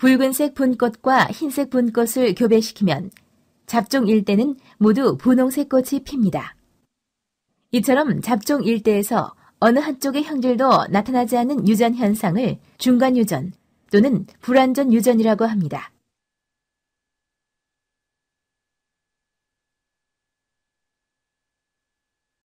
붉은색 분꽃과 흰색 분꽃을 교배시키면 잡종 일대는 모두 분홍색 꽃이 핍니다. 이처럼 잡종 일대에서 어느 한쪽의 형질도 나타나지 않은 유전 현상을 중간 유전 또는 불완전 유전이라고 합니다.